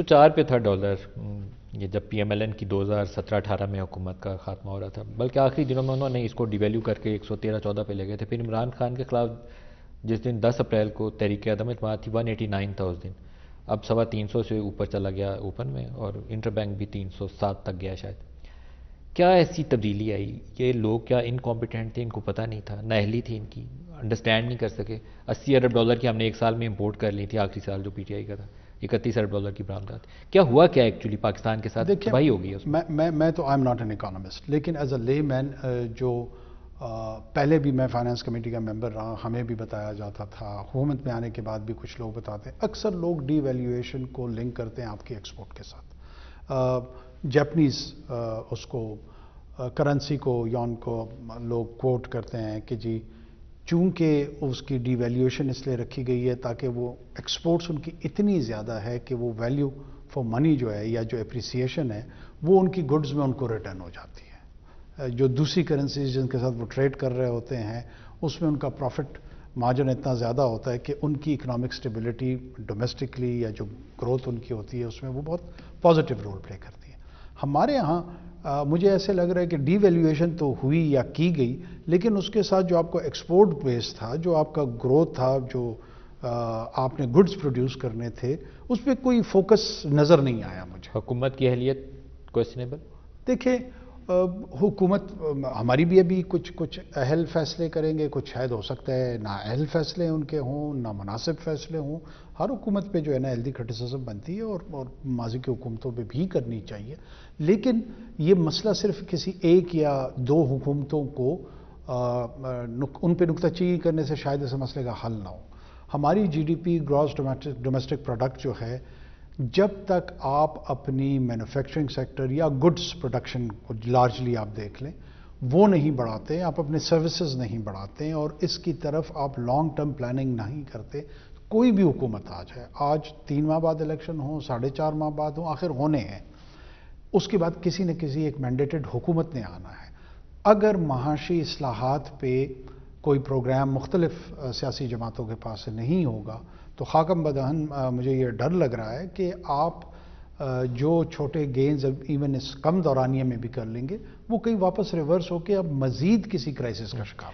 104 पे था डॉलर ये जब पीएमएलएन की 2017-18 में हुकूमत का खात्मा हो रहा था बल्कि आखिरी दिनों में उन्होंने इसको डिवेल्यू करके 113-14 पे ले गए थे फिर इमरान खान के खिलाफ जिस दिन 10 अप्रैल को तहरीक आदम इतम थी वन था उस दिन अब सवा तीन सौ से ऊपर चला गया ओपन में और इंटर बैंक भी तीन सौ सात तक गया शायद क्या ऐसी तब्दीली आई ये लोग क्या इनकॉम्पिटेंट थे इनको पता नहीं था नहली थी इनकी अंडरस्टैंड नहीं कर सके अस्सी अरब डॉलर की हमने एक साल में इम्पोर्ट कर ली थी आखिरी साल जो पीटीआई का था इकतीस अरब डॉलर की बरामदात क्या हुआ क्या एक्चुअली पाकिस्तान के साथ भाई होगी मैं मैं मैं तो I am not an economist लेकिन एज अ ले मैन जो पहले भी मैं फाइनेंस कमेटी का मेंबर रहा हमें भी बताया जाता था हुकूमत में आने के बाद भी कुछ लोग बताते हैं अक्सर लोग डीवैल्यूएशन को लिंक करते हैं आपकी एक्सपोर्ट के साथ जैपनीज़ उसको करेंसी को यौन को लोग कोट करते हैं कि जी चूंकि उसकी डिवेल्यूशन इसलिए रखी गई है ताकि वो एक्सपोर्ट्स उनकी इतनी ज़्यादा है कि वो वैल्यू फॉर मनी जो है या जो अप्रिसिएशन है वो उनकी गुड्स में उनको रिटर्न हो जाती है जो दूसरी करेंसीज जिनके साथ वो ट्रेड कर रहे होते हैं उसमें उनका प्रॉफिट मार्जिन इतना ज़्यादा होता है कि उनकी इकोनॉमिक स्टेबिलिटी डोमेस्टिकली या जो ग्रोथ उनकी होती है उसमें वो बहुत पॉजिटिव रोल प्ले करती है हमारे यहाँ आ, मुझे ऐसे लग रहा है कि डीवेल्यूएशन तो हुई या की गई लेकिन उसके साथ जो आपका एक्सपोर्ट बेस था जो आपका ग्रोथ था जो आ, आपने गुड्स प्रोड्यूस करने थे उस पर कोई फोकस नज़र नहीं आया मुझे हुकूमत की अहलियत क्वेश्चनेबल देखिए हुकूमत हमारी भी अभी कुछ कुछ अहल फैसले करेंगे कुछ शायद हो सकता है ना अहल फैसले उनके हों ना मुनासिब फैसले हों हर हुकूमत पे जो है ना हेल्दी क्रिटिसिज्म बनती है और और माजी की हुकूमतों पे भी करनी चाहिए लेकिन ये मसला सिर्फ किसी एक या दो हुकूमतों को आ, उन पर नुकताची करने से शायद ऐसे मसले का हल ना हो हमारी G D P gross domestic domestic product जो है जब तक आप अपनी मैन्युफैक्चरिंग सेक्टर या गुड्स प्रोडक्शन को लार्जली आप देख लें वो नहीं बढ़ाते आप अपने सर्विसेज नहीं बढ़ाते और इसकी तरफ आप लॉन्ग टर्म प्लानिंग नहीं करते कोई भी हुकूमत आ जाए आज तीन माह बाद इलेक्शन हो साढ़े चार माह बाद हो आखिर होने हैं उसके बाद किसी न किसी एक मैंडेटेड हुकूमत ने आना है अगर महाशी असलाहत पे कोई प्रोग्राम मुख्तलिफ सियासी जमातों के पास नहीं होगा तो खाकम बदहन मुझे ये डर लग रहा है कि आप जो छोटे गेंस अब इवन इस कम दौरानिए में भी कर लेंगे वो कहीं वापस रिवर्स होकर अब मज़ीद किसी क्राइसिस का शिकार